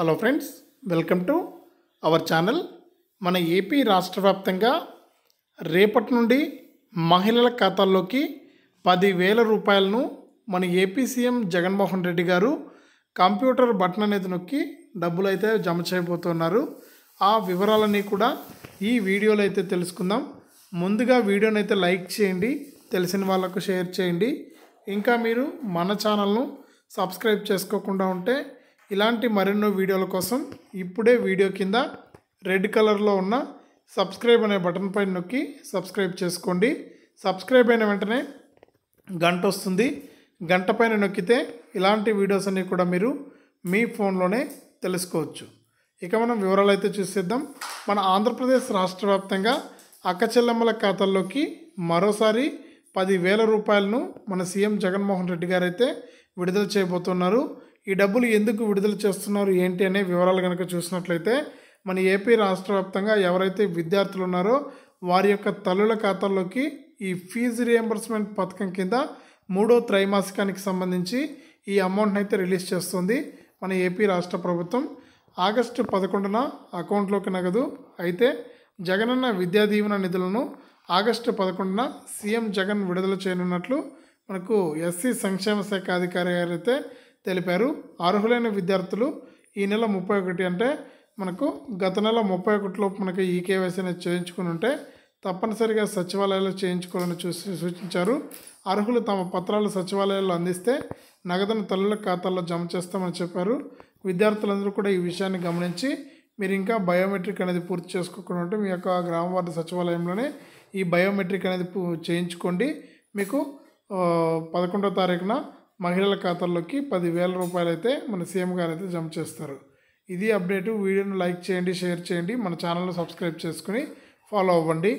hello friends welcome to our channel మన AP రాష్ట్ర వ్యాప్తంగా రేపటి నుండి మహిళల ఖాతాల్లోకి పదివేల రూపాయలను మన ఏపీ సీఎం జగన్మోహన్ రెడ్డి గారు కంప్యూటర్ బటన్ అనేది నొక్కి డబ్బులు అయితే జమ చేయబోతున్నారు ఆ వివరాలన్నీ కూడా ఈ వీడియోలో అయితే తెలుసుకుందాం ముందుగా వీడియోని అయితే లైక్ చేయండి తెలిసిన వాళ్ళకు షేర్ చేయండి ఇంకా మీరు మన ఛానల్ను సబ్స్క్రైబ్ చేసుకోకుండా ఉంటే ఇలాంటి మరెన్నో వీడియోల కోసం ఇప్పుడే వీడియో కింద రెడ్ కలర్లో ఉన్న సబ్స్క్రైబ్ అనే బటన్ పైన నొక్కి సబ్స్క్రైబ్ చేసుకోండి సబ్స్క్రైబ్ అయిన వెంటనే గంట వస్తుంది గంట పైన నొక్కితే ఇలాంటి వీడియోస్ అన్నీ కూడా మీరు మీ ఫోన్లోనే తెలుసుకోవచ్చు ఇక మనం వివరాలు అయితే చూసేద్దాం మన ఆంధ్రప్రదేశ్ రాష్ట్ర వ్యాప్తంగా అక్క చెల్లెమ్మల ఖాతాల్లోకి మరోసారి పదివేల రూపాయలను మన సీఎం జగన్మోహన్ రెడ్డి గారైతే విడుదల చేయబోతున్నారు ఈ డబ్బులు ఎందుకు విడుదల చేస్తున్నారు ఏంటి అనే వివరాలు కనుక చూసినట్లయితే మన ఏపీ రాష్ట్ర వ్యాప్తంగా ఎవరైతే విద్యార్థులు ఉన్నారో వారి యొక్క తల్లుల ఖాతాల్లోకి ఈ ఫీజు రియంబర్స్మెంట్ పథకం కింద మూడో త్రైమాసికానికి సంబంధించి ఈ అమౌంట్ని అయితే రిలీజ్ చేస్తుంది మన ఏపీ రాష్ట్ర ప్రభుత్వం ఆగస్టు పదకొండున అకౌంట్లోకి నగదు అయితే జగనన్న విద్యా దీవెన నిధులను ఆగస్టు పదకొండున సీఎం జగన్ విడుదల చేయనున్నట్లు మనకు ఎస్సీ సంక్షేమ శాఖ అధికారి గారైతే తెలిపారు అర్హులైన విద్యార్థులు ఈ నెల ముప్పై ఒకటి అంటే మనకు గత నెల ముప్పై ఒకటిలోపు మనకి ఈ కేవైసీ అనేది చేయించుకుని ఉంటే తప్పనిసరిగా సచివాలయాలు చేయించుకోవాలని చూసి సూచించారు అర్హులు తమ పత్రాలు సచివాలయాల్లో అందిస్తే నగదును తల్లుల ఖాతాల్లో జమ చేస్తామని చెప్పారు విద్యార్థులందరూ కూడా ఈ విషయాన్ని గమనించి మీరు ఇంకా బయోమెట్రిక్ అనేది పూర్తి చేసుకోకుండా ఉంటే మీ యొక్క గ్రామ వార్డు సచివాలయంలోనే ఈ బయోమెట్రిక్ అనేది చేయించుకోండి మీకు పదకొండో తారీఖున మహిళల ఖాతాల్లోకి పదివేల రూపాయలు అయితే మన సీఎం గారు అయితే జమ చేస్తారు ఇది అప్డేటు వీడియోను లైక్ చేయండి షేర్ చేయండి మన ఛానల్ను సబ్స్క్రైబ్ చేసుకుని ఫాలో అవ్వండి